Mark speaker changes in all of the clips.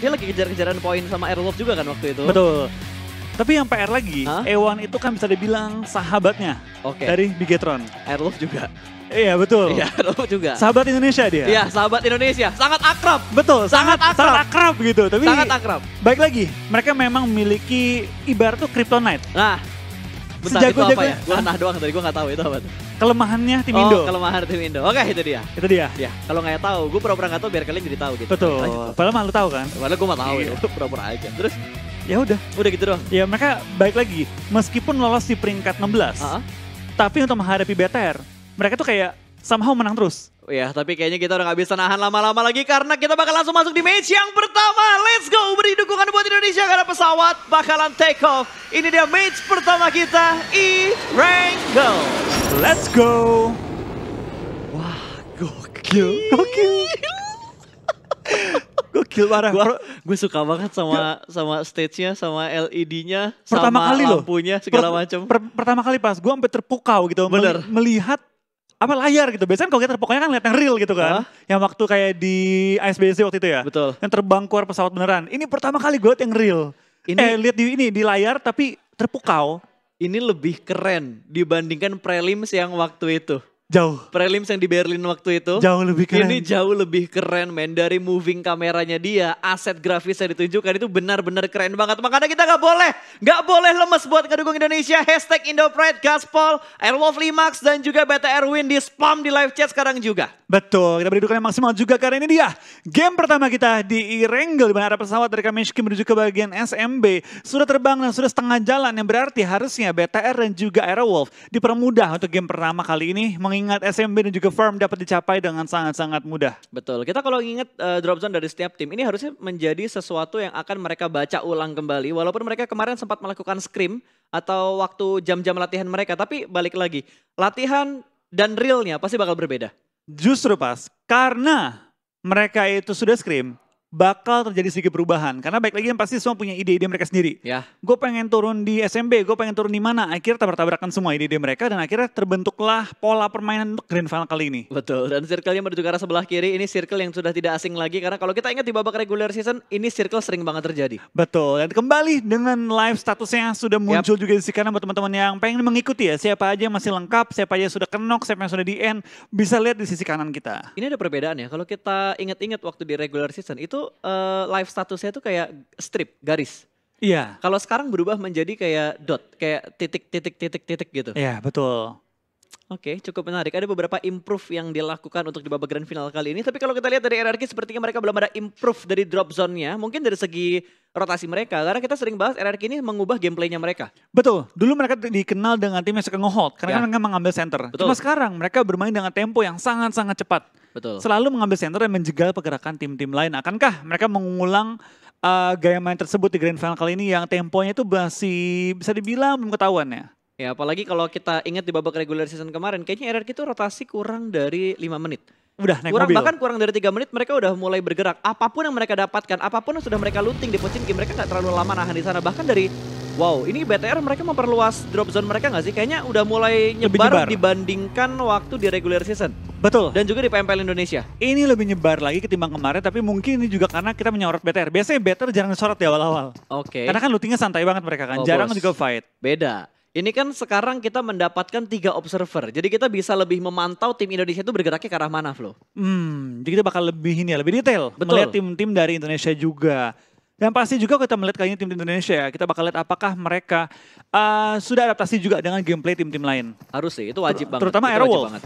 Speaker 1: dia lagi kejar-kejaran poin sama Airwolf juga kan waktu itu. Betul. Tapi yang PR lagi, Ewan itu kan bisa dibilang sahabatnya okay. dari Bigetron. Airwolf juga. Iya betul. Iya
Speaker 2: Airwolf juga. Sahabat Indonesia dia. Iya sahabat Indonesia, sangat akrab. Betul, sangat, sangat akrab. Sangat
Speaker 1: akrab gitu. Tapi sangat akrab. Baik lagi, mereka memang memiliki ibarat tuh kryptonite. Nah,
Speaker 2: Sejago jago. ya? Gua nah doang tadi, gua gak tahu itu apa tuh kelemahannya tim oh, Indo. kelemahan tim Indo. Oke, itu dia. Itu dia. Ya, kalau nggak tahu, gue pura-pura nggak tahu biar kalian jadi tahu gitu. Betul. Lanjut, Padahal mah tahu kan? Padahal gue mah tahu iya. ya, pura-pura aja. Terus ya udah, udah gitu doang. Ya, mereka baik lagi
Speaker 1: meskipun lolos di peringkat 16. Uh -huh. Tapi untuk menghadapi BTR, mereka tuh kayak somehow menang terus.
Speaker 2: Ya, tapi kayaknya kita udah gak bisa nahan lama-lama lagi karena kita bakal langsung masuk di match yang pertama. Let's go, beri dukungan buat Indonesia karena pesawat bakalan take off. Ini dia match pertama kita, E-Rango. Let's go.
Speaker 1: Wah, gokil. Gokil.
Speaker 2: Gokil parah. Gua, gue suka banget sama sama stage-nya, sama LED-nya, pertama sama kali lampunya, loh. segala macam. Per,
Speaker 1: pertama kali pas gue sampai terpukau gitu Bener. melihat apa layar gitu. Biasanya kalau kita pokoknya kan lihat yang real gitu kan. Huh? Yang waktu kayak di ISBC waktu itu ya. Betul. Yang terbang keluar pesawat beneran. Ini pertama kali gue lihat yang real. Ini, eh lihat di ini di layar tapi terpukau.
Speaker 2: Ini lebih keren dibandingkan prelims yang waktu itu. Jauh. Prelims yang di Berlin waktu itu. Jauh lebih keren. Ini jauh lebih keren men. Dari moving kameranya dia, aset grafis yang ditunjukkan itu benar-benar keren banget. Makanya kita gak boleh, Gak boleh lemes buat ngedukung Indonesia. Hashtag Indopride, Gaspol, Airwolf Limax, dan juga BTR Win di spam di live chat sekarang juga.
Speaker 1: Betul, kita beri dukungan yang maksimal juga karena ini dia. Game pertama kita di Irengel, Dimana ada pesawat dari Kaminsky menuju ke bagian SMB. Sudah terbang dan sudah setengah jalan yang berarti harusnya BTR er dan juga Airwolf dipermudah untuk game pertama kali ini mengingat SMB dan juga firm dapat dicapai dengan sangat-sangat mudah.
Speaker 2: Betul. Kita kalau ingat uh, eh, drop zone dari setiap tim ini harusnya menjadi sesuatu yang akan mereka baca ulang kembali walaupun mereka kemarin sempat melakukan scrim atau waktu jam-jam latihan mereka tapi balik lagi latihan dan realnya pasti bakal berbeda. Justru pas karena mereka itu sudah scrim bakal terjadi
Speaker 1: sedikit perubahan. Karena baik lagi yang pasti semua punya ide-ide mereka sendiri. Ya. Gue pengen turun di SMB, gue pengen turun
Speaker 2: di mana. Akhirnya tabrak-tabrakan semua ide-ide mereka dan akhirnya terbentuklah pola permainan untuk Grand Final kali ini. Betul, dan circle-nya menuju ke arah sebelah kiri. Ini circle yang sudah tidak asing lagi karena kalau kita ingat di babak regular season, ini circle sering banget terjadi.
Speaker 1: Betul, dan kembali dengan live statusnya sudah muncul yep. juga di sini buat teman-teman yang pengen mengikuti ya. Siapa aja yang masih lengkap, siapa aja yang sudah kenok, siapa yang sudah di end, bisa lihat di sisi kanan kita.
Speaker 2: Ini ada perbedaan ya, kalau kita ingat-ingat waktu di regular season itu tuh uh, eh, live statusnya tuh kayak strip, garis. Iya. Kalau sekarang berubah menjadi kayak dot, kayak titik titik titik titik gitu. Iya, betul. Oke, okay, cukup menarik. Ada beberapa improve yang dilakukan untuk di babak grand final kali ini. Tapi kalau kita lihat dari RRQ, sepertinya mereka belum ada improve dari drop zone-nya. Mungkin dari segi rotasi mereka. Karena kita sering bahas RRQ ini mengubah gameplaynya mereka.
Speaker 1: Betul. Dulu mereka dikenal dengan tim yang suka nge-hold. Karena ya. mereka mengambil center. Betul. Cuma
Speaker 2: sekarang mereka bermain dengan tempo yang
Speaker 1: sangat-sangat cepat. Betul. Selalu mengambil center dan menjegal pergerakan tim-tim lain. Akankah mereka mengulang uh, gaya main tersebut di grand final kali ini yang temponya itu masih bisa dibilang belum
Speaker 2: ketahuan ya? Ya apalagi kalau kita ingat di babak regular season kemarin, kayaknya error itu rotasi kurang dari lima menit. Udah naik kurang, mobil. Bahkan kurang dari tiga menit mereka udah mulai bergerak. Apapun yang mereka dapatkan, apapun yang sudah mereka looting di posisi mereka nggak terlalu lama nahan di sana. Bahkan dari Wow, ini BTR mereka memperluas drop zone mereka nggak sih? Kayaknya udah mulai nyebar, nyebar dibandingkan waktu di regular season. Betul. Dan juga di PMPL Indonesia. Ini lebih nyebar lagi ketimbang kemarin, tapi mungkin ini juga karena kita menyorot BTR.
Speaker 1: Biasanya BTR jarang disorot
Speaker 2: di awal-awal. Oke. Okay. Karena kan lootingnya santai banget mereka kan, oh, jarang bos. juga fight. Beda. Ini kan sekarang kita mendapatkan tiga observer, jadi kita bisa lebih memantau tim Indonesia itu bergeraknya ke arah mana, Flo?
Speaker 1: Hmm, jadi kita bakal lebih ini ya, lebih detail Betul. melihat tim-tim dari Indonesia juga. Yang pasti juga kita melihat kayaknya tim-tim Indonesia, ya, kita bakal lihat apakah mereka uh, sudah adaptasi juga dengan gameplay tim-tim lain. Harus sih, itu wajib Ter banget. Terutama Airwolf. Banget.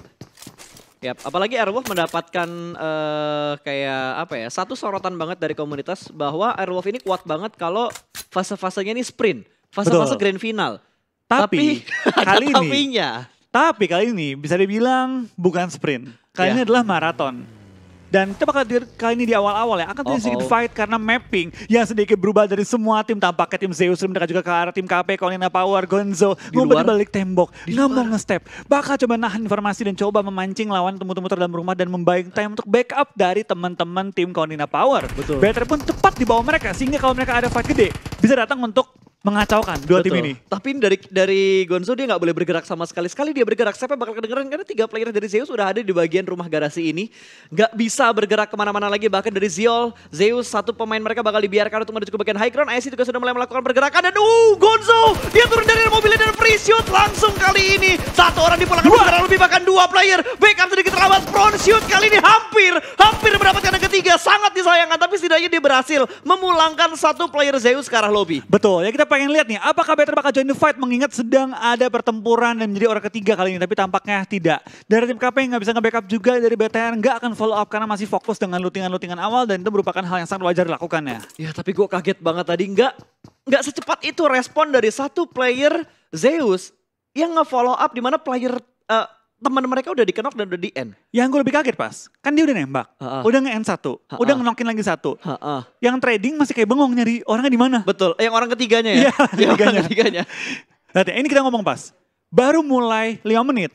Speaker 2: Yap, apalagi Airwolf mendapatkan uh, kayak apa ya, satu sorotan banget dari komunitas bahwa Airwolf ini kuat banget kalau fase-fasenya ini sprint, fase-fase grand final.
Speaker 1: Tapi, tapi kali ini tapinya. Tapi kali ini bisa dibilang bukan sprint. Kali yeah. ini adalah maraton. Dan kita bakal di, kali ini di awal-awal ya akan terjadi oh, sedikit oh. fight karena mapping yang sedikit berubah dari semua tim tampaknya tim Zeus mereka juga ke arah tim KP Colina Power Gonzo ngumpet balik tembok nggak mau ngestep bakal coba nahan informasi dan coba memancing lawan temu-temu dalam rumah dan membayang ah. time untuk backup dari teman-teman tim Colina Power. Betul. Better pun cepat di
Speaker 2: bawah mereka sehingga kalau mereka ada fight gede bisa datang untuk mengacaukan dua Betul. tim ini. Tapi dari dari Gonzo dia nggak boleh bergerak sama sekali. Sekali dia bergerak, siapa bakal kedengeran karena tiga player dari Zeus sudah ada di bagian rumah garasi ini. Nggak bisa bergerak kemana-mana lagi. Bahkan dari Ziol, Zeus satu pemain mereka bakal dibiarkan untuk menuju ke bagian high ground. IC juga sudah mulai melakukan pergerakan dan uh Gonzo dia turun dari mobilnya dan free shoot langsung kali ini. Satu orang dipulangkan karena lebih bahkan dua player. Backup sedikit terlambat front shoot kali ini hampir hampir mendapatkan yang ketiga. Sangat disayangkan tapi setidaknya dia berhasil memulangkan satu player Zeus ke arah lobby. Betul ya kita pengen lihat nih, apakah Better bakal join the fight mengingat
Speaker 1: sedang ada pertempuran dan menjadi orang ketiga kali ini. Tapi tampaknya tidak. Dari tim KP nggak bisa nge-backup juga dari BTR, nggak akan follow up karena masih fokus dengan lootingan-lootingan awal dan itu merupakan hal yang sangat wajar dilakukannya.
Speaker 2: Ya tapi gue kaget banget tadi, nggak, nggak secepat itu respon dari satu player Zeus yang nge-follow up di mana player uh, teman mereka udah di dan udah di end.
Speaker 1: Yang gue lebih kaget pas, kan dia udah nembak, uh-uh. udah nge-end satu, uh-uh. udah ngenokin lagi satu. Uh-uh. Yang trading masih kayak bengong nyari orangnya di mana. Betul, eh, yang orang ketiganya ya. Iya, ketiganya. orang ketiganya. Nanti ini kita ngomong pas. Baru mulai 5 menit,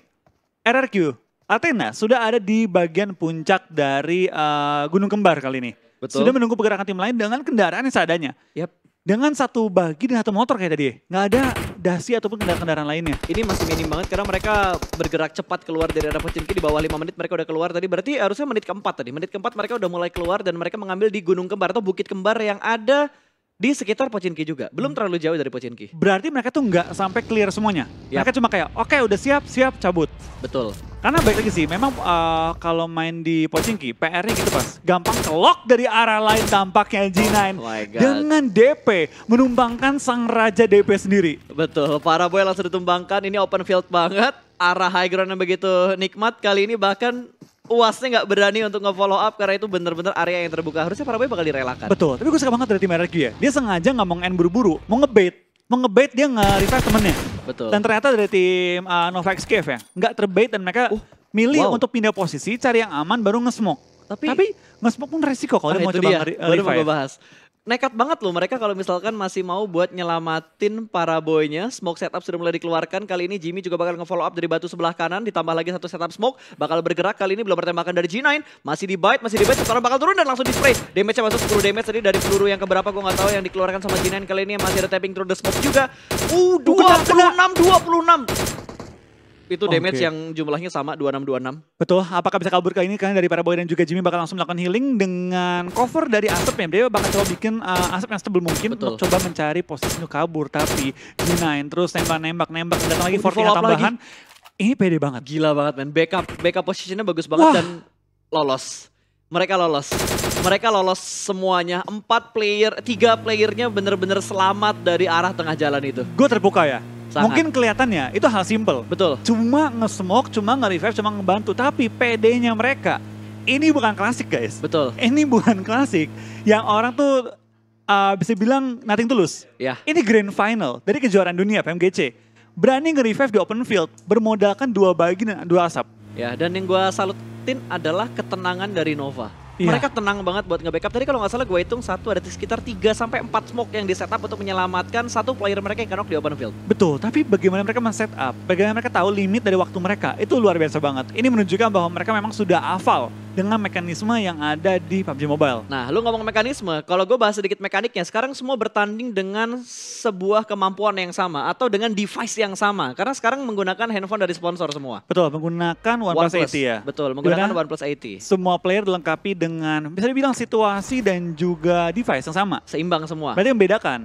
Speaker 1: RRQ Athena sudah ada di bagian puncak dari uh, Gunung Kembar kali ini. Betul. Sudah menunggu pergerakan tim lain dengan kendaraan yang seadanya. Yep dengan satu bagi
Speaker 2: dan satu motor kayak tadi. Nggak ada dasi ataupun kendaraan-kendaraan lainnya. Ini masih minim banget karena mereka bergerak cepat keluar dari arah Pochinki di bawah 5 menit mereka udah keluar tadi. Berarti harusnya menit keempat tadi. Menit keempat mereka udah mulai keluar dan mereka mengambil di Gunung Kembar atau Bukit Kembar yang ada di sekitar Pochinki juga. Belum hmm. terlalu jauh dari Pochinki. Berarti mereka tuh nggak sampai clear
Speaker 1: semuanya. Yep. Mereka cuma kayak, oke okay, udah siap, siap, cabut. Betul. Karena baik lagi sih, memang uh, kalau main di Pochinki, PR-nya gitu pas. Gampang kelok dari arah lain tampaknya G9.
Speaker 2: Oh dengan DP, menumbangkan sang raja DP sendiri. Betul, para boy langsung ditumbangkan. Ini open field banget. Arah high ground yang begitu nikmat. Kali ini bahkan Uasnya nggak berani untuk nge-follow up karena itu bener-bener area yang terbuka. Harusnya para boy bakal direlakan. Betul, tapi gue
Speaker 1: suka banget dari tim RRQ ya. Dia sengaja nggak mau end buru-buru, mau ngebait. Mau ngebait dia nge-revive temennya. Betul. Dan ternyata dari tim uh, X Cave ya, nggak terbait dan mereka uh, milih wow. untuk pindah posisi, cari yang aman baru nge-smoke. Tapi, tapi nge-smoke pun resiko kalau ah, dia mau coba dia. Baru mau bahas
Speaker 2: nekat banget loh mereka kalau misalkan masih mau buat nyelamatin para boynya. Smoke setup sudah mulai dikeluarkan. Kali ini Jimmy juga bakal nge-follow up dari batu sebelah kanan. Ditambah lagi satu setup smoke. Bakal bergerak kali ini belum bertembakan dari G9. Masih di bite, masih di bite. Sekarang bakal turun dan langsung di spray. Damage-nya masuk 10 damage tadi dari peluru yang keberapa gue nggak tahu yang dikeluarkan sama G9 kali ini masih ada tapping through the smoke juga. Uh, dua 26, 26. Itu damage okay. yang jumlahnya sama 2626. Betul. Apakah
Speaker 1: bisa kabur kali ini? Karena dari para boy dan juga Jimmy bakal langsung melakukan healing dengan cover dari ya Dia bakal coba bikin uh, eh, asap yang stable mungkin Betul. untuk coba mencari posisi untuk kabur. Tapi G9 terus nembak-nembak,
Speaker 2: nembak. Datang lagi Fortina tambahan. Lagi. Ini pede banget. Gila banget men. Backup, backup posisinya bagus banget Wah. dan lolos. Mereka lolos. Mereka lolos semuanya. Empat player, tiga playernya bener-bener selamat dari arah tengah jalan itu. Gue terbuka ya. Sangat. Mungkin
Speaker 1: kelihatannya itu hal simple. Betul. Cuma nge-smoke, cuma nge-revive, cuma ngebantu. Tapi PD-nya mereka, ini bukan klasik guys. Betul. Ini bukan klasik yang orang tuh uh, bisa bilang nothing tulus. Ya. Ini grand final dari kejuaraan dunia PMGC. Berani nge-revive di open field, bermodalkan dua bagi dan dua asap.
Speaker 2: Ya, dan yang gue salutin adalah ketenangan dari Nova Yeah. Mereka tenang banget buat nge-backup. Tadi kalau nggak salah gue hitung satu ada sekitar 3 sampai 4 smoke yang di-setup untuk menyelamatkan satu player mereka yang kanok di open field.
Speaker 1: Betul, tapi bagaimana mereka men-setup, bagaimana mereka tahu limit dari waktu mereka, itu luar biasa banget. Ini menunjukkan bahwa mereka memang sudah
Speaker 2: hafal dengan mekanisme yang ada di PUBG Mobile. Nah, lu ngomong mekanisme, kalau gue bahas sedikit mekaniknya, sekarang semua bertanding dengan sebuah kemampuan yang sama atau dengan device yang sama. Karena sekarang menggunakan handphone dari sponsor semua.
Speaker 1: Betul, menggunakan OnePlus, OnePlus 80 ya. Betul, menggunakan OnePlus 80. Semua player dilengkapi dengan bisa dibilang situasi dan juga device yang
Speaker 2: sama. Seimbang semua. Berarti membedakan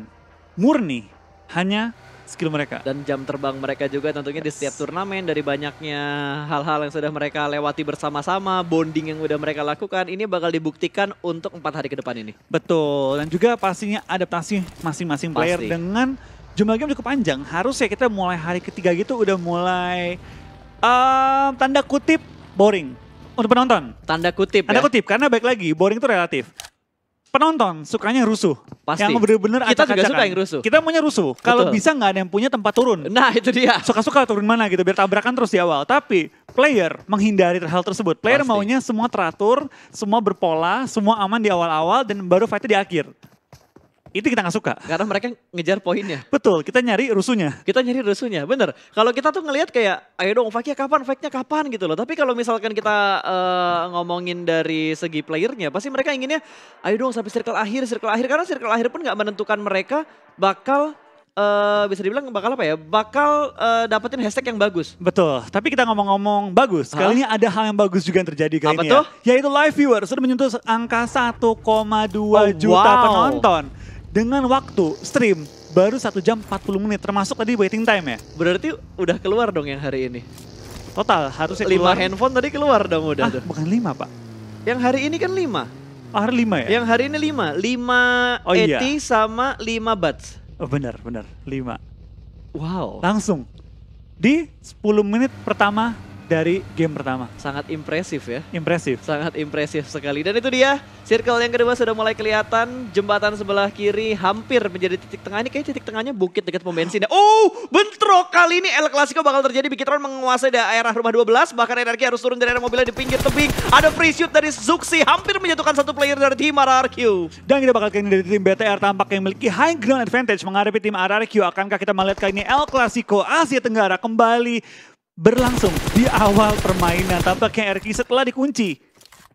Speaker 2: murni hanya skill mereka. Dan jam terbang mereka juga tentunya yes. di setiap turnamen dari banyaknya hal-hal yang sudah mereka lewati bersama-sama, bonding yang sudah mereka lakukan, ini bakal dibuktikan untuk empat hari ke depan ini.
Speaker 1: Betul, dan juga pastinya adaptasi masing-masing player dengan jumlah game cukup panjang. Harusnya kita mulai hari ketiga gitu udah mulai um, tanda kutip boring untuk penonton. Tanda kutip Tanda ya? kutip, karena baik lagi boring itu relatif penonton sukanya rusuh. Pasti. Yang bener-bener Kita juga suka yang rusuh. Kita maunya rusuh. Kalau bisa nggak ada yang punya tempat turun. Nah itu dia. Suka-suka turun mana gitu biar tabrakan terus di awal. Tapi player menghindari hal tersebut. Player Pasti. maunya semua teratur, semua berpola, semua aman di awal-awal dan baru fightnya di akhir
Speaker 2: itu kita nggak suka. Karena mereka ngejar poinnya. Betul, kita nyari rusuhnya. Kita nyari rusuhnya, bener. Kalau kita tuh ngelihat kayak, ayo dong fake-nya kapan, fake-nya kapan gitu loh. Tapi kalau misalkan kita uh, ngomongin dari segi playernya, pasti mereka inginnya, ayo dong sampai circle akhir, circle akhir. Karena circle akhir pun nggak menentukan mereka bakal Uh, bisa dibilang bakal apa ya? Bakal uh, dapetin hashtag yang bagus. Betul.
Speaker 1: Tapi kita ngomong-ngomong bagus. Kali ini ada hal yang bagus juga yang terjadi kali apa ini. Ya. tuh? Ya. Yaitu live viewer sudah menyentuh angka 1,2 oh, juta wow. penonton dengan waktu stream baru satu jam 40 menit termasuk tadi waiting time ya.
Speaker 2: Berarti udah keluar dong yang hari ini. Total harusnya keluar. handphone tadi keluar dong udah ah, bukan lima Pak. Yang hari ini kan lima. Oh, hari 5 ya? Yang hari ini lima. Lima oh, iya. Eti sama lima Bats. Oh, benar, benar. 5. Wow. Langsung. Di 10 menit pertama dari game pertama. Sangat impresif ya. Impresif. Sangat impresif sekali. Dan itu dia, circle yang kedua sudah mulai kelihatan. Jembatan sebelah kiri hampir menjadi titik tengah. Ini kayak titik tengahnya bukit dekat pom bensin. Ya. Oh, bentrok kali ini El Clasico bakal terjadi. Bikitron menguasai daerah rumah 12. Bahkan energi harus turun dari area mobilnya di pinggir tebing. Ada free shoot dari Zuxi. Hampir menjatuhkan satu player dari tim RRQ. Dan kita bakal kini dari tim
Speaker 1: BTR tampaknya memiliki high ground advantage menghadapi tim RRQ. Akankah kita melihat kali ini El Clasico Asia Tenggara kembali berlangsung di awal permainan. Tampaknya RQ setelah
Speaker 2: dikunci.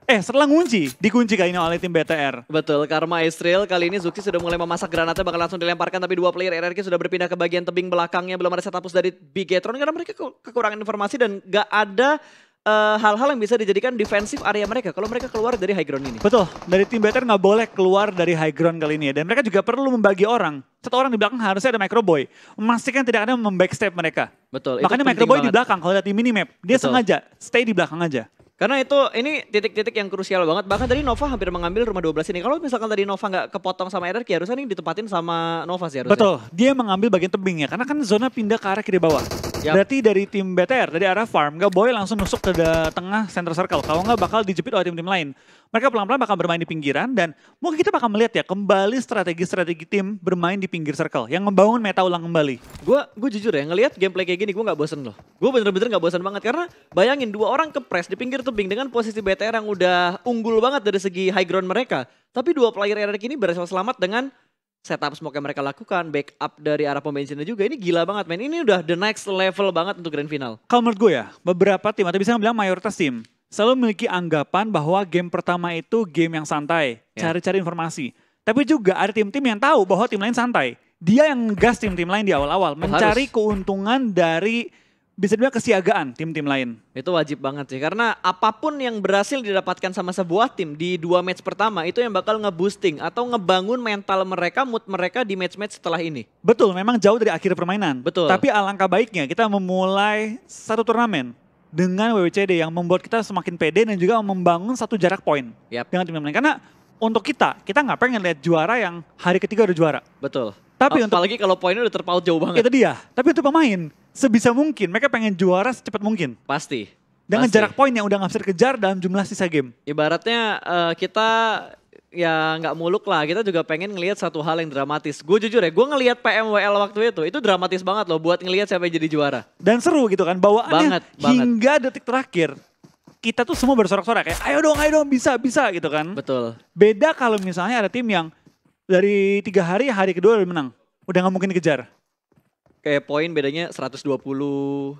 Speaker 2: Eh, setelah ngunci, dikunci kayaknya ini oleh tim BTR. Betul, Karma Israel kali ini Zuki sudah mulai memasak granatnya bakal langsung dilemparkan tapi dua player RRQ sudah berpindah ke bagian tebing belakangnya belum ada setapus dari Bigetron karena mereka kekurangan informasi dan gak ada Eh, hal-hal uh, yang bisa dijadikan defensif area mereka kalau mereka keluar dari high ground ini.
Speaker 1: Betul, dari tim better nggak boleh keluar dari high ground kali ini ya. Dan mereka juga perlu membagi orang. Satu orang di belakang harusnya ada micro boy. Memastikan tidak ada yang membackstep
Speaker 2: mereka. Betul. Makanya micro boy banget. di belakang
Speaker 1: kalau lihat di minimap. Dia Betul. sengaja
Speaker 2: stay di belakang aja. Karena itu ini titik-titik yang krusial banget. Bahkan tadi Nova hampir mengambil rumah 12 ini. Kalau misalkan tadi Nova nggak kepotong sama RRQ, harusnya ini ditempatin sama Nova sih harusnya. Betul,
Speaker 1: dia mengambil bagian tebingnya karena kan zona pindah ke arah kiri bawah. Yep. Berarti dari tim BTR, dari arah farm, nggak boleh langsung nusuk ke tengah center circle. Kalau nggak bakal dijepit oleh tim-tim lain mereka pelan-pelan bakal bermain di pinggiran dan mungkin kita bakal melihat ya kembali
Speaker 2: strategi-strategi tim bermain di pinggir circle yang membangun meta ulang kembali. Gue gue jujur ya ngelihat gameplay kayak gini gue nggak bosen loh. Gue bener-bener nggak bosen banget karena bayangin dua orang kepres di pinggir tebing dengan posisi BTR yang udah unggul banget dari segi high ground mereka. Tapi dua player Eric ini berhasil selamat dengan setup smoke yang mereka lakukan, backup dari arah pom bensinnya juga. Ini gila banget men. Ini udah the next level banget untuk grand final.
Speaker 1: Kalau menurut gue ya, beberapa tim atau bisa bilang mayoritas tim selalu memiliki anggapan bahwa game pertama itu game yang santai, ya. cari-cari informasi. Tapi juga ada tim-tim yang tahu bahwa tim lain santai. Dia yang gas tim-tim lain di awal-awal, oh, mencari harus. keuntungan
Speaker 2: dari bisa dibilang kesiagaan tim-tim lain. Itu wajib banget sih karena apapun yang berhasil didapatkan sama sebuah tim di dua match pertama itu yang bakal ngeboosting atau ngebangun mental mereka, mood mereka di match-match setelah ini.
Speaker 1: Betul, memang jauh dari akhir permainan. Betul. Tapi alangkah baiknya kita memulai satu turnamen dengan WWCD yang membuat kita semakin pede dan juga membangun satu jarak poin yep. dengan tim lain. Karena untuk kita, kita nggak pengen lihat juara yang hari ketiga udah juara. Betul. Tapi Apalagi untuk apalagi
Speaker 2: kalau poinnya udah terpaut jauh banget. Itu dia.
Speaker 1: Tapi untuk pemain, sebisa mungkin mereka pengen juara secepat mungkin. Pasti. Dengan Pasti. jarak poin yang udah nggak bisa dikejar dalam
Speaker 2: jumlah sisa game. Ibaratnya uh, kita ya nggak muluk lah. Kita juga pengen ngelihat satu hal yang dramatis. Gue jujur ya, gue ngelihat PMWL waktu itu, itu dramatis banget loh buat ngelihat siapa yang jadi juara.
Speaker 1: Dan seru gitu kan, bawaannya banget, hingga detik terakhir. Kita tuh semua bersorak-sorak kayak ayo dong, ayo dong, bisa, bisa gitu kan. Betul. Beda kalau misalnya ada tim yang dari tiga hari, hari kedua udah menang. Udah nggak mungkin dikejar
Speaker 2: kayak poin bedanya 120.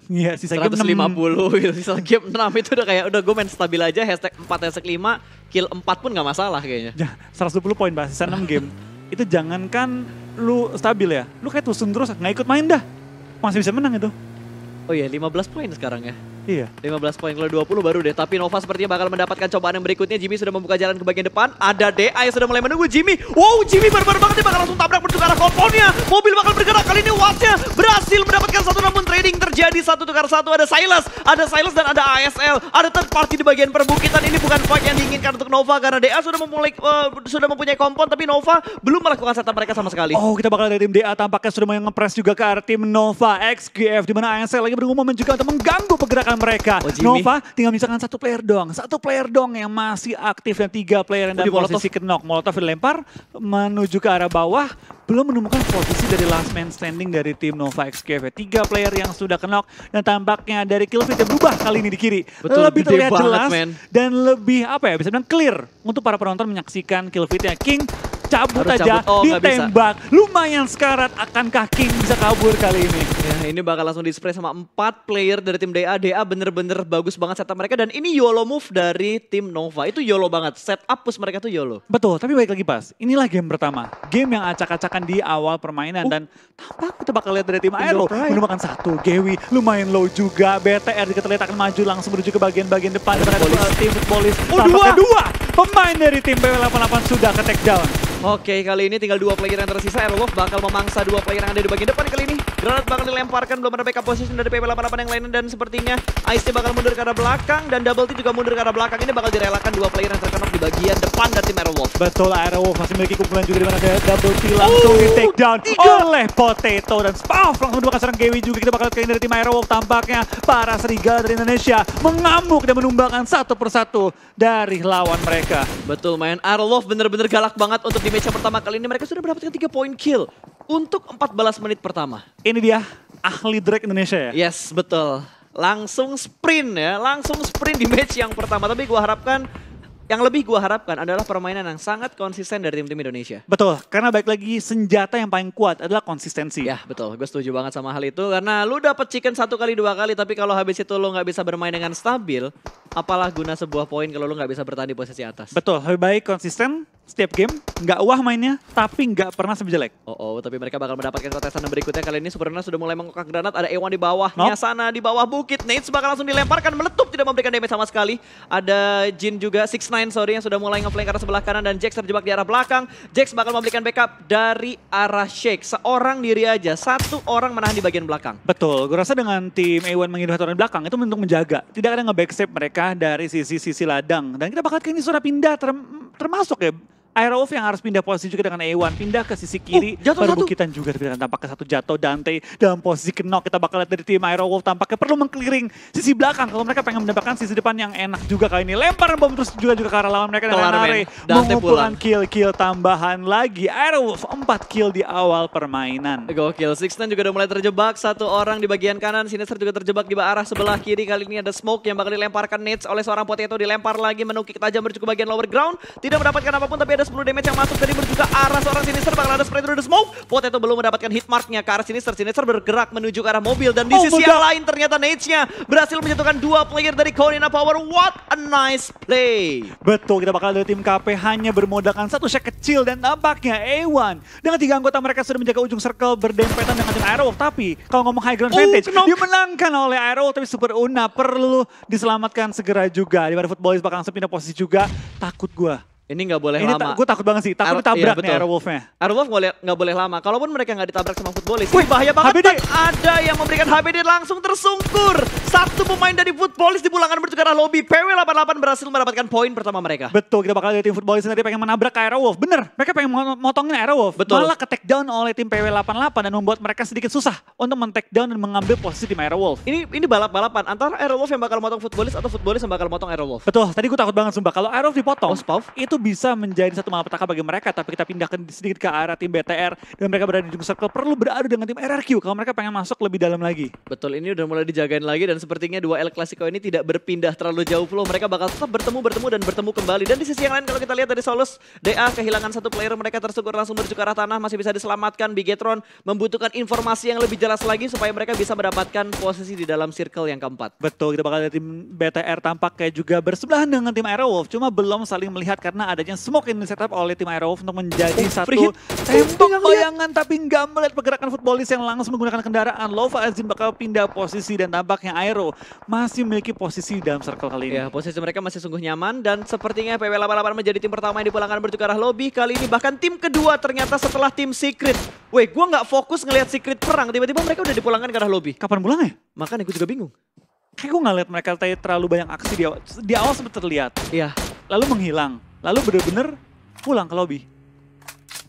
Speaker 2: Iya, sisa 150, game 6. gitu. Sisa game 6 itu udah kayak udah gue main stabil aja hashtag 4 hashtag 5, kill 4 pun nggak masalah kayaknya. Ya,
Speaker 1: 120 poin bahas sisa 6 game. itu jangankan lu stabil ya, lu kayak tusun terus nggak ikut main dah. Masih bisa menang itu.
Speaker 2: Oh iya, 15 poin sekarang ya. Iya. 15 poin kalau 20 baru deh. Tapi Nova sepertinya bakal mendapatkan cobaan yang berikutnya. Jimmy sudah membuka jalan ke bagian depan. Ada DA yang sudah mulai menunggu Jimmy. Wow, Jimmy barbar banget dia bakal langsung tabrak menuju ke arah komponnya. Mobil bakal bergerak kali ini watch-nya berhasil mendapatkan satu namun trading terjadi satu tukar satu. Ada Silas, ada Silas dan ada ASL. Ada third party di bagian perbukitan ini bukan fight yang diinginkan untuk Nova karena DA sudah memulai uh, sudah mempunyai kompon tapi Nova belum melakukan setup mereka sama sekali. Oh, kita bakal dari tim DA tampaknya sudah mau ngepres juga ke arah tim Nova XGF
Speaker 1: di mana ASL lagi menunggu momen juga untuk mengganggu pergerakan Nah, mereka. Oh, Nova tinggal misalkan satu player dong. Satu player dong yang masih aktif dan tiga player yang oh, dalam posisi knock. Molotov dilempar menuju ke arah bawah. Belum menemukan posisi dari last man standing dari tim Nova XKF. Tiga player yang sudah knock dan tampaknya dari kill feed yang berubah kali ini di kiri. Betul, lebih terlihat jelas man. dan lebih apa ya bisa bilang clear untuk para penonton menyaksikan kill King cabut Harus aja, cabut. Oh, ditembak.
Speaker 2: Lumayan sekarat, akankah King bisa kabur kali ini? Ya, ini bakal langsung di-spray sama empat player dari tim DA. DA bener-bener bagus banget setup mereka dan ini YOLO move dari tim Nova. Itu YOLO banget, setup push mereka tuh YOLO.
Speaker 1: Betul, tapi baik lagi pas. Inilah game pertama. Game yang
Speaker 2: acak-acakan di awal permainan uh. dan tampak kita bakal lihat dari tim iya, Aero. Menemukan
Speaker 1: satu, Gewi lumayan low juga. BTR diketahui akan maju langsung menuju ke bagian-bagian depan. tim polis Oh, dua! Dua! pemain dari tim PW88 sudah ke takedown.
Speaker 2: Oke, kali ini tinggal dua player yang tersisa. Airwolf bakal memangsa dua player yang ada di bagian depan kali ini. Granat bakal dilemparkan, belum ada backup position dari PP88 yang lainnya. Dan sepertinya Ice bakal mundur ke arah belakang. Dan Double T juga mundur ke arah belakang. Ini bakal direlakan dua player yang terkenal di bagian depan dari tim
Speaker 1: Airwolf. Betul, Airwolf masih memiliki kumpulan juga di mana Double T langsung oh, di take down tiga. oleh Potato. Dan Spaff langsung dua kasaran Gwi juga. Kita bakal kali dari tim Airwolf. Tampaknya para serigala dari Indonesia mengamuk dan menumbangkan satu persatu
Speaker 2: dari lawan mereka mereka. Betul, main Arlof bener-bener galak banget untuk di match pertama kali ini. Mereka sudah mendapatkan 3 poin kill untuk 14 menit pertama. Ini dia ahli Drake Indonesia ya? Yes, betul. Langsung sprint ya, langsung sprint di match yang pertama. Tapi gua harapkan yang lebih gue harapkan adalah permainan yang sangat konsisten dari tim-tim Indonesia.
Speaker 1: Betul, karena
Speaker 2: baik lagi senjata yang paling kuat adalah konsistensi. Ya betul, gue setuju banget sama hal itu karena lu dapet chicken satu kali dua kali tapi kalau habis itu lu nggak bisa bermain dengan stabil, apalah guna sebuah poin kalau lu nggak bisa bertahan di posisi atas. Betul, lebih baik konsisten setiap game, nggak wah mainnya, tapi nggak pernah sejelek. Oh, oh, tapi mereka bakal mendapatkan kontesan berikutnya. Kali ini Supernova sudah mulai mengokak granat, ada Ewan di bawah, nope. sana, di bawah bukit. Nate bakal langsung dilemparkan, meletup, tidak memberikan damage sama sekali. Ada Jin juga, six nine sorry, yang sudah mulai ngeflank arah sebelah kanan, dan Jax terjebak di arah belakang. Jax bakal memberikan backup dari arah Shake. Seorang diri aja, satu orang menahan di bagian belakang.
Speaker 1: Betul, gue rasa dengan tim Ewan menghidupkan orang belakang, itu untuk menjaga. Tidak ada ngebackstep mereka dari sisi-sisi ladang. Dan kita bakal kini sudah pindah, term termasuk ya Wolf yang harus pindah posisi juga dengan A1. Pindah ke sisi kiri. Uh, jatuh Perbukitan satu. juga dengan tampaknya satu jatuh. Dante dalam posisi kenok. Kita bakal lihat dari tim Wolf tampaknya perlu mengkeliring sisi belakang. Kalau mereka pengen mendapatkan sisi depan yang enak juga kali ini. Lemparan bom terus juga juga ke arah lawan mereka. Kelar, nare Mengumpulkan kill-kill tambahan lagi.
Speaker 2: Wolf 4 kill di awal permainan. Gokil. Sixten juga udah mulai terjebak. Satu orang di bagian kanan. Sinister juga terjebak di arah sebelah kiri. Kali ini ada smoke yang bakal dilemparkan Nits oleh seorang Potato. Dilempar lagi menukik tajam menuju ke bagian lower ground. Tidak mendapatkan apapun tapi ada ada 10 damage yang masuk dari berjuga arah seorang Sinister. Bakal ada spray through the smoke. Potato belum mendapatkan hit marknya ke arah Sinister. Sinister bergerak menuju ke arah mobil. Dan di oh sisi yang lain ternyata Nage-nya berhasil menjatuhkan dua player dari Corina Power. What a nice
Speaker 1: play. Betul, kita bakal lihat tim KP hanya bermodalkan satu shot kecil. Dan nampaknya A1 dengan tiga anggota mereka sudah menjaga ujung circle berdempetan dengan tim Arrow. Tapi kalau ngomong high ground oh, advantage, oh, dimenangkan oleh Arrow Tapi Super Una perlu diselamatkan segera juga. Di mana footballis bakal langsung pindah posisi juga. Takut gue
Speaker 2: ini nggak boleh ini lama. Ta gue
Speaker 1: takut banget sih, takut Ar iya, ditabrak iya, nih Aerowolf-nya.
Speaker 2: Aerowolf nggak boleh lama, kalaupun mereka nggak ditabrak sama footballis. Wih, bahaya banget. HBD. Ada yang memberikan HBD langsung tersungkur. Satu pemain dari footballis di pulangan bertukar lobby. PW88 berhasil mendapatkan poin pertama mereka.
Speaker 1: Betul, kita bakal lihat tim footballis nanti pengen menabrak wolf. Bener, mereka pengen motongin Wolf. Betul. Malah ke takedown down oleh tim PW88 dan membuat mereka sedikit susah untuk men down dan mengambil posisi tim wolf. Ini ini balap-balapan antara wolf yang bakal motong footballis atau footballis yang bakal motong wolf. Betul, tadi gue takut banget sumpah. Kalau wolf dipotong, oh, itu itu bisa menjadi satu malapetaka bagi mereka tapi kita pindahkan sedikit ke arah
Speaker 2: tim BTR dan mereka berada di ujung circle perlu beradu dengan tim RRQ kalau mereka pengen masuk lebih dalam lagi. Betul ini udah mulai dijagain lagi dan sepertinya dua El Clasico ini tidak berpindah terlalu jauh flow mereka bakal tetap bertemu bertemu dan bertemu kembali dan di sisi yang lain kalau kita lihat dari Solus DA kehilangan satu player mereka tersungkur langsung menuju ke arah tanah masih bisa diselamatkan Bigetron membutuhkan informasi yang lebih jelas lagi supaya mereka bisa mendapatkan posisi di dalam circle yang keempat.
Speaker 1: Betul kita bakal lihat tim BTR tampak kayak juga bersebelahan dengan tim Arrow Wolf, cuma belum saling melihat karena adanya smoke yang disetup oleh tim Aero untuk menjadi oh, satu hit. tembok oh, bayangan tapi nggak melihat pergerakan footballis yang langsung menggunakan kendaraan. Lova Azin bakal pindah
Speaker 2: posisi dan tampaknya Aero masih memiliki posisi dalam circle kali ini. Ya, posisi mereka masih sungguh nyaman dan sepertinya PW88 menjadi tim pertama yang dipulangkan bertukar arah lobby kali ini. Bahkan tim kedua ternyata setelah tim Secret. Weh, gue nggak fokus ngelihat Secret perang, tiba-tiba mereka udah dipulangkan ke arah lobby. Kapan pulangnya? Makanya gue juga bingung kayak gue gak liat mereka terlalu banyak aksi di awal, di awal sempet terlihat. Iya lalu menghilang lalu bener-bener pulang ke lobby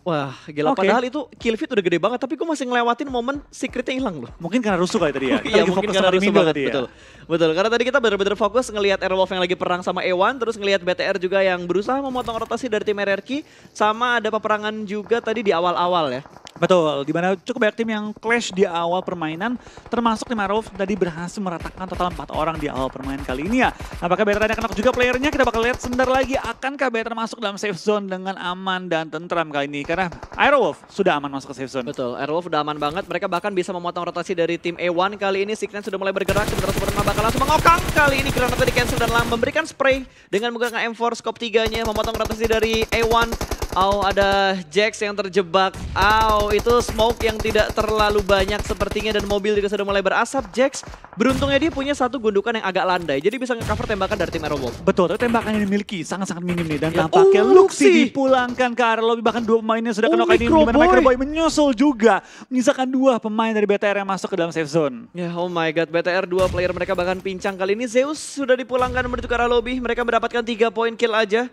Speaker 2: Wah, gila okay. padahal itu kill feed udah gede banget tapi gue masih ngelewatin momen secretnya hilang loh. Mungkin karena rusuh kali tadi ya. iya, mungkin karena rusuh banget tadi ya. Betul. Betul, karena tadi kita benar-benar fokus ngelihat Airwolf yang lagi perang sama Ewan, terus ngelihat BTR juga yang berusaha memotong rotasi dari tim RRQ sama ada peperangan juga tadi di awal-awal ya.
Speaker 1: Betul, di mana cukup banyak tim yang clash di awal permainan, termasuk tim Airwolf tadi berhasil meratakan total 4 orang di awal permainan kali ini ya. Apakah BTR akan kena juga playernya? Kita bakal
Speaker 2: lihat sebentar lagi akankah BTR masuk dalam safe zone dengan aman dan tentram kali ini karena Wolf sudah aman masuk ke safe zone. Betul, Airwolf sudah aman banget. Mereka bahkan bisa memotong rotasi dari tim A1 kali ini. Signet sudah mulai bergerak, sementara Superman bakal langsung mengokang. Kali ini granatnya di cancel dan memberikan spray dengan menggunakan M4 scope 3-nya, memotong rotasi dari A1 oh, ada Jax yang terjebak. Au, oh, itu smoke yang tidak terlalu banyak sepertinya dan mobil juga sudah mulai berasap. Jax, beruntungnya dia punya satu gundukan yang agak landai. Jadi bisa nge-cover tembakan dari tim Aerobot. Betul, tapi tembakan yang dimiliki sangat-sangat minim nih.
Speaker 1: Dan ya. tampaknya oh, uh, Luxi dipulangkan ke area lobby. Bahkan dua pemainnya sudah kena oh, kena ini. Dimana Microboy menyusul juga. Menyisakan dua pemain dari BTR yang masuk ke dalam safe zone.
Speaker 2: Ya, oh my god. BTR dua player mereka bahkan pincang kali ini. Zeus sudah dipulangkan menuju ke arah lobby. Mereka mendapatkan tiga poin kill aja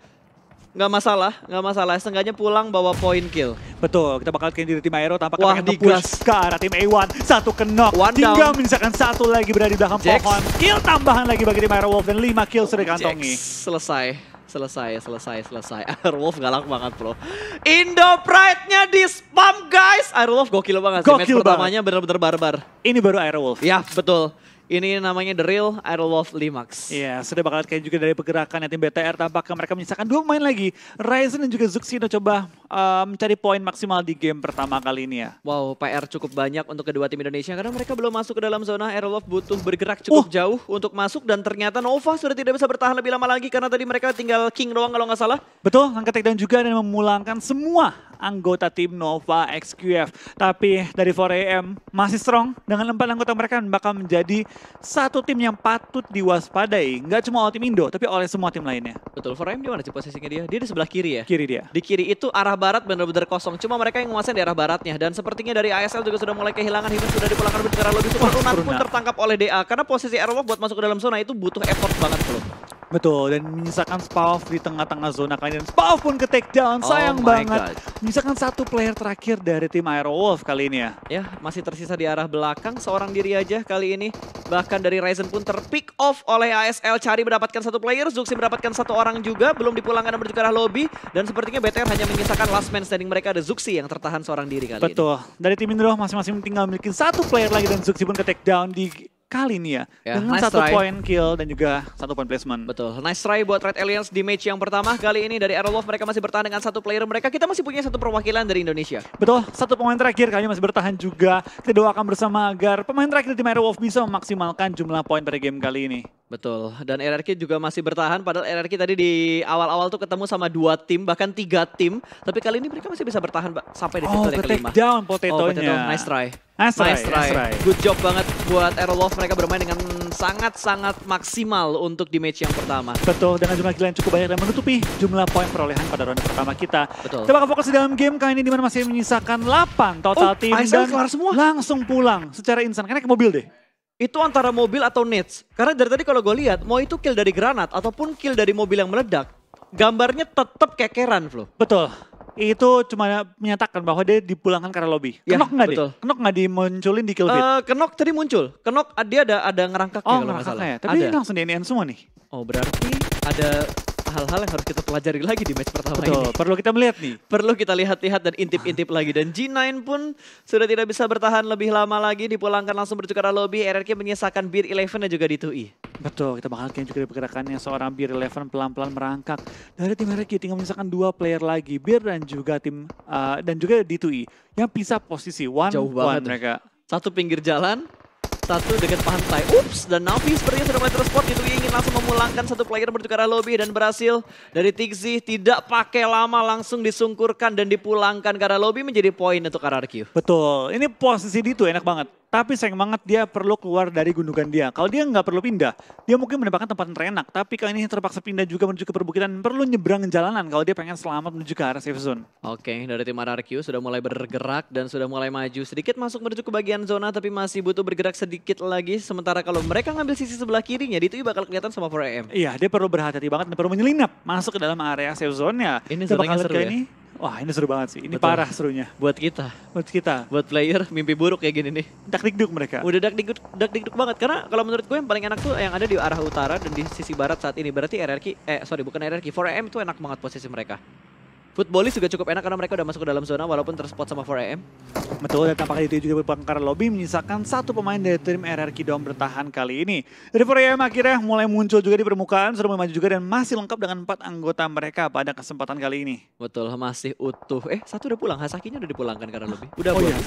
Speaker 2: nggak masalah, nggak masalah. Setengahnya pulang bawa poin kill. Betul, kita bakal kini di tim Aero tampaknya Wah, nge push
Speaker 1: ke arah tim A1. Satu ke knock, One tiga menyisakan satu lagi berada di belakang Jax. pohon. Kill tambahan lagi bagi tim Aero Wolf dan lima kill sudah dikantongi.
Speaker 2: Selesai, selesai, selesai, selesai. Aero Wolf galak banget bro. Indo Pride-nya di spam guys. Aero Wolf gokil banget. Gokil Match banget. pertamanya benar-benar barbar. Ini baru Aero Wolf. Ya, betul. Ini namanya The Real Aerolove Limax. Iya, sudah bakal kayak juga dari pergerakan ya, tim BTR
Speaker 1: tampaknya mereka menyisakan dua pemain lagi. Ryzen dan juga Zuxino coba um, mencari poin maksimal
Speaker 2: di game pertama kali ini ya. Wow, PR cukup banyak untuk kedua tim Indonesia karena mereka belum masuk ke dalam zona Aerolove butuh bergerak cukup uh. jauh untuk masuk dan ternyata Nova sudah tidak bisa bertahan lebih lama lagi karena tadi mereka tinggal King doang kalau nggak salah. Betul, angkat dan down juga dan memulangkan semua anggota tim
Speaker 1: Nova XQF. Tapi dari 4AM masih strong dengan empat anggota mereka bakal menjadi satu tim yang patut diwaspadai, nggak cuma oleh tim Indo, tapi oleh semua tim lainnya.
Speaker 2: Betul, Forem di mana sih posisinya dia? Dia di sebelah kiri ya? Kiri dia. Di kiri itu arah barat benar-benar kosong, cuma mereka yang menguasai arah baratnya. Dan sepertinya dari ASL juga sudah mulai kehilangan, Himen sudah dipulangkan secara lebih super oh, pun tertangkap oleh DA. Karena posisi Airwolf buat masuk ke dalam zona itu butuh effort banget loh.
Speaker 1: Betul, dan menyisakan
Speaker 2: Spauf di tengah-tengah zona kalian. Spauf pun ke takedown, oh sayang oh banget. God. Menyisakan satu player
Speaker 1: terakhir dari tim
Speaker 2: Wolf kali ini ya. Ya, masih tersisa di arah belakang, seorang diri aja kali ini. Bahkan dari Ryzen pun terpick off oleh ASL. Cari mendapatkan satu player, Zuxi mendapatkan satu orang juga. Belum dipulangkan menuju ke arah lobby. Dan sepertinya BTR hanya menyisakan last man standing mereka. Ada Zuxi yang tertahan seorang diri kali Betul. ini.
Speaker 1: Betul. Dari tim Indro masing-masing tinggal memiliki satu player lagi. Dan Zuxi pun ke take down di kali nih ya.
Speaker 2: Yeah, dengan nice satu try. point kill dan juga satu point placement. Betul. Nice try buat Red Alliance di match yang pertama kali ini dari Arrow Wolf Mereka masih bertahan dengan satu player mereka. Kita masih punya satu perwakilan dari Indonesia.
Speaker 1: Betul. Satu pemain terakhir kami masih bertahan juga. Kita doakan bersama agar pemain terakhir di Arrow Wolf bisa
Speaker 2: memaksimalkan jumlah poin pada game kali ini. Betul. Dan RRQ juga masih bertahan. Padahal RRQ tadi di awal-awal tuh ketemu sama dua tim, bahkan tiga tim. Tapi kali ini mereka masih bisa bertahan sampai di oh, yang kelima. Oh, down -nya. Oh, potato. Nice try. Nice try. Astray. Good job banget buat Love Mereka bermain dengan sangat-sangat maksimal untuk di match yang pertama.
Speaker 1: Betul, dengan jumlah gila yang cukup banyak dan menutupi jumlah poin perolehan pada ronde pertama kita. Betul. Coba fokus di dalam game kali ini di mana masih
Speaker 2: menyisakan 8 total oh, tim. dan kelar semua. langsung pulang secara instan. Karena ke mobil deh itu antara mobil atau nets. Karena dari tadi kalau gue lihat, mau itu kill dari granat ataupun kill dari mobil yang meledak, gambarnya tetap kekeran, Flo. Betul itu cuma menyatakan bahwa
Speaker 1: dia dipulangkan karena lobby. Ya, kenok nggak deh? Kenok nggak dimunculin di killfeed eh, Uh, kenok tadi muncul.
Speaker 2: Kenok ah, dia ada ada ngerangkak oh, kalau ngerangkaknya. Ya. Tapi ada. ini langsung DNN semua nih. Oh berarti ada hal-hal yang harus kita pelajari lagi di match pertama Betul, ini. Perlu kita melihat nih. Perlu kita lihat-lihat dan intip-intip lagi. Dan G9 pun sudah tidak bisa bertahan lebih lama lagi. Dipulangkan langsung bertukar lobby. RRQ menyisakan Beat 11 dan juga di 2 e Betul,
Speaker 1: kita bakal juga juga
Speaker 2: pergerakannya seorang Beer Eleven pelan-pelan
Speaker 1: merangkak. Nah, dari tim Ricky tinggal menyisakan dua player lagi, Beer dan juga tim uh, dan juga D2E
Speaker 2: yang pisah posisi one Jauh banget one mereka. Satu pinggir jalan, satu dekat pantai. Ups, dan Navi sepertinya sudah mulai terspot. Itu e ingin langsung memulangkan satu player bertukar lobby dan berhasil. Dari tixi tidak pakai lama langsung disungkurkan dan dipulangkan karena lobby menjadi poin untuk RRQ.
Speaker 1: Betul, ini posisi
Speaker 2: d e, enak banget. Tapi sayang banget dia perlu keluar
Speaker 1: dari gundukan dia. Kalau dia nggak perlu pindah, dia mungkin mendapatkan tempat yang terenak. Tapi kali ini terpaksa pindah juga menuju ke
Speaker 2: perbukitan. Perlu nyebrang jalanan kalau dia pengen selamat menuju ke arah safe zone. Oke, okay, dari tim RRQ sudah mulai bergerak dan sudah mulai maju. Sedikit masuk menuju ke bagian zona tapi masih butuh bergerak sedikit lagi. Sementara kalau mereka ngambil sisi sebelah kirinya, di itu bakal kelihatan sama 4AM.
Speaker 1: Iya, dia perlu berhati-hati banget dan perlu menyelinap masuk ke dalam area safe zone-nya. Ini Coba kalian seru ya. ini Wah ini seru banget sih, ini Betul. parah serunya.
Speaker 2: Buat kita. Buat kita. Buat player, mimpi buruk kayak gini nih. Dak dikduk mereka. Udah dak dikduk, dak dikduk banget, karena kalau menurut gue yang paling enak tuh yang ada di arah utara dan di sisi barat saat ini. Berarti RRQ, eh sorry bukan RRQ, 4M itu enak banget posisi mereka. Footballist juga cukup enak karena mereka udah masuk ke dalam zona walaupun terspot sama 4AM.
Speaker 1: Betul, dan tampaknya itu juga berpengkar. lobby menyisakan satu pemain dari tim RRQ Dom bertahan kali ini. Dari 4AM akhirnya mulai muncul juga di permukaan, sudah maju juga dan masih lengkap dengan
Speaker 2: empat anggota mereka pada kesempatan kali ini. Betul, masih utuh. Eh, satu udah pulang, Hasakinya udah dipulangkan karena lobby. Udah oh, pulang. Iya,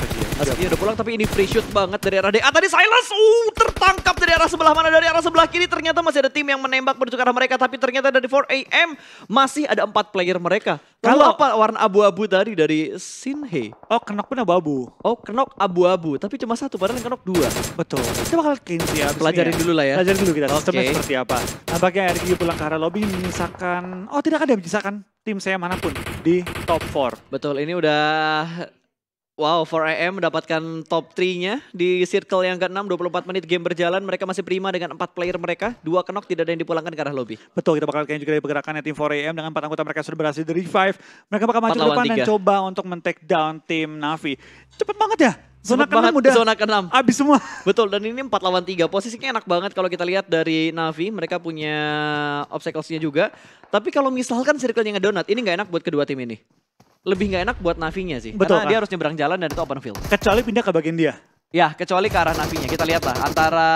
Speaker 2: Hasakinya. udah pulang, tapi ini free shoot banget dari arah DA. Ah, tadi Silas, uh, tertangkap dari arah sebelah mana, dari arah sebelah kiri. Ternyata masih ada tim yang menembak menuju ke arah mereka, tapi ternyata dari 4AM masih ada empat player mereka apa warna abu-abu tadi dari Sinhe? Oh, Kenok pun abu-abu. Oh, Kenok abu-abu, tapi cuma satu padahal Kenok dua. Betul. Kita bakal clean
Speaker 1: sih ya. Pelajarin ya. dulu lah ya. Pelajarin dulu kita okay. sistemnya seperti apa. Nampaknya RG pulang ke arah lobby menyisakan, oh tidak ada menyisakan tim saya manapun
Speaker 2: di top 4. Betul, ini udah Wow, 4AM mendapatkan top 3-nya di circle yang ke-6, 24 menit game berjalan. Mereka masih prima dengan empat player mereka. Dua kenok tidak ada yang dipulangkan ke arah lobby. Betul, kita bakal lihat juga dari pergerakannya
Speaker 1: tim 4AM dengan empat anggota mereka sudah berhasil di revive. Mereka bakal maju ke depan 3. dan coba untuk men down tim
Speaker 2: Navi. Cepet banget ya, Zona ke-6 udah. Zona ke habis semua. Betul, dan ini 4 lawan 3. Posisinya enak banget kalau kita lihat dari Navi. Mereka punya obstacles-nya juga. Tapi kalau misalkan circle-nya ngedonat, ini nggak enak buat kedua tim ini lebih nggak enak buat Navinya sih. Betul, Karena kan? dia harus nyebrang jalan dan itu open field. Kecuali pindah ke bagian dia. Ya, kecuali ke arah Navinya. Kita lihat lah antara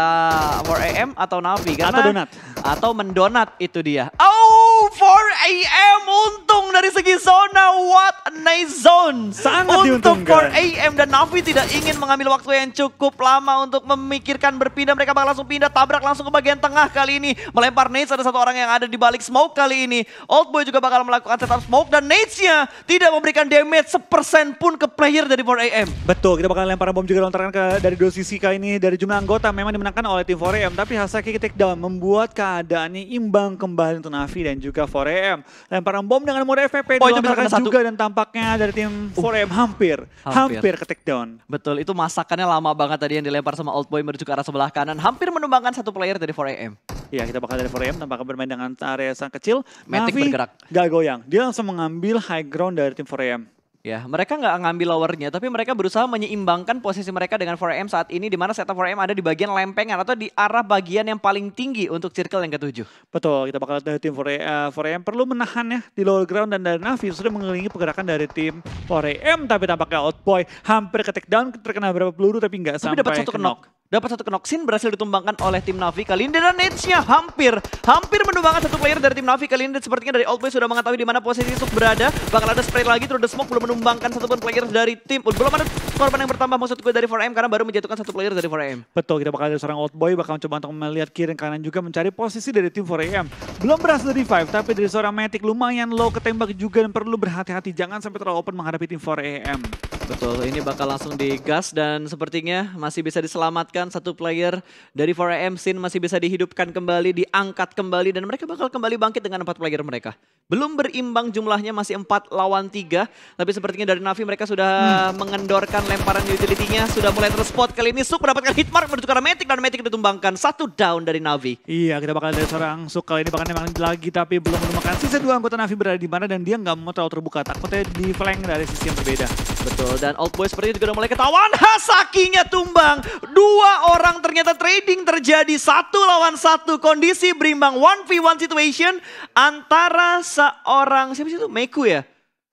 Speaker 2: 4AM atau Navi. Karena, atau donat. Atau mendonat itu dia. Oh, 4AM untung dari segi zona. What a nice zone. Sangat Untuk 4AM dan Navi tidak ingin mengambil waktu yang cukup lama untuk memikirkan berpindah. Mereka bakal langsung pindah, tabrak langsung ke bagian tengah kali ini. Melempar Nates, ada satu orang yang ada di balik smoke kali ini. Old Boy juga bakal melakukan setup smoke dan Nates-nya tidak memberikan damage sepersen pun ke player dari 4AM.
Speaker 1: Betul, kita bakal lempar bom juga lontarkan ke ke dari dua sisi kali ini dari jumlah anggota memang dimenangkan oleh tim 4AM tapi Hasaki ketik down membuat keadaannya imbang kembali untuk Navi dan juga 4AM. Lemparan bom dengan mode FPP oh, juga satu. dan tampaknya dari tim 4AM uh, hampir, hampir hampir ke
Speaker 2: take down. Betul, itu masakannya lama banget tadi yang dilempar sama Old Boy menuju ke arah sebelah kanan hampir menumbangkan satu player dari 4AM.
Speaker 1: Iya, kita bakal dari 4AM tampaknya bermain dengan area sang kecil. Matic Navi bergerak. gak goyang. Dia langsung mengambil high ground dari tim 4AM. Ya,
Speaker 2: mereka nggak ngambil lowernya, tapi mereka berusaha menyeimbangkan posisi mereka dengan 4M saat ini, di mana setup 4M ada di bagian lempengan atau di arah bagian yang paling tinggi untuk circle yang ketujuh. Betul, kita bakal lihat dari tim 4M,
Speaker 1: eh, perlu menahan ya di lower ground dan dari Navi sudah mengelilingi pergerakan dari tim 4M, tapi tampaknya
Speaker 2: Outboy hampir ke down terkena beberapa peluru tapi nggak sampai dapat satu knock. knock dapat satu kenoksin berhasil ditumbangkan oleh tim Navi kali ini dan nitsnya hampir hampir menumbangkan satu player dari tim Navi kali ini sepertinya dari Oldboy sudah mengetahui di mana posisi Suk berada bakal ada spray lagi terus Smoke belum menumbangkan satu pun player dari tim oh, belum ada korban yang bertambah maksud gue dari 4M karena baru menjatuhkan satu player dari 4M
Speaker 1: betul kita bakal ada seorang old boy. bakal coba untuk melihat kiri dan kanan juga mencari posisi dari tim 4 m belum berhasil di revive tapi dari seorang
Speaker 2: Matic lumayan low ketembak juga dan perlu berhati-hati jangan sampai terlalu open menghadapi tim 4 m betul ini bakal langsung digas dan sepertinya masih bisa diselamatkan satu player dari 4AM Sin masih bisa dihidupkan kembali, diangkat kembali dan mereka bakal kembali bangkit dengan empat player mereka. Belum berimbang jumlahnya masih empat lawan tiga tapi sepertinya dari Navi mereka sudah hmm. mengendorkan lemparan utility-nya, sudah mulai terspot kali ini Suk mendapatkan hitmark menuju ke arah Matic dan Matic ditumbangkan. Satu down dari Navi. Iya, kita bakal dari seorang Suk kali ini bahkan memang lagi tapi belum menemukan
Speaker 1: sisa dua anggota Navi berada di mana dan dia nggak mau terlalu terbuka. Takutnya di flank dari sisi yang berbeda. Betul,
Speaker 2: dan Old Boy sepertinya juga udah mulai ketahuan. Hasakinya tumbang. Dua Dua orang ternyata trading terjadi satu lawan satu kondisi berimbang one v one situation antara seorang siapa sih itu Meku ya?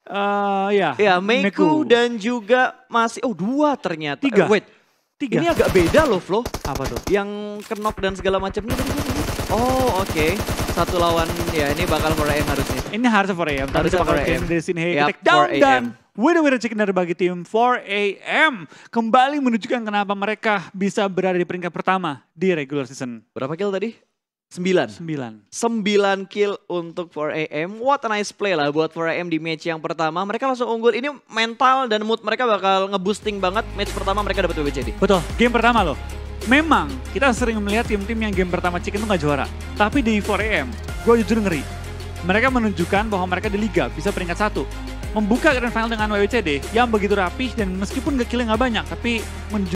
Speaker 2: Uh, ya, ya Meku, Meku dan juga masih oh dua ternyata. Tiga. Uh, wait, tiga. Ini agak beda loh Flo. Apa tuh? Yang kenok dan segala macamnya Oh oke. Okay. Satu lawan ya ini bakal 4am harusnya. Ini harusnya 4am. Harusnya 4am. Dari sini hey, yep, down dan
Speaker 1: Chicken dari bagi tim 4AM kembali menunjukkan kenapa mereka bisa berada di peringkat pertama di
Speaker 2: regular season. Berapa kill tadi? Sembilan. Sembilan. Sembilan kill untuk 4AM. What a nice play lah buat 4AM di match yang pertama. Mereka langsung unggul. Ini mental dan mood mereka bakal ngeboosting banget match pertama mereka dapat WBCD. Betul, game pertama loh. Memang kita
Speaker 1: sering melihat tim-tim yang game pertama chicken itu nggak juara. Tapi di 4AM, gue jujur ngeri. Mereka menunjukkan bahwa mereka di Liga bisa peringkat satu membuka grand final dengan WCD yang begitu rapih dan meskipun gak nggak banyak tapi menjual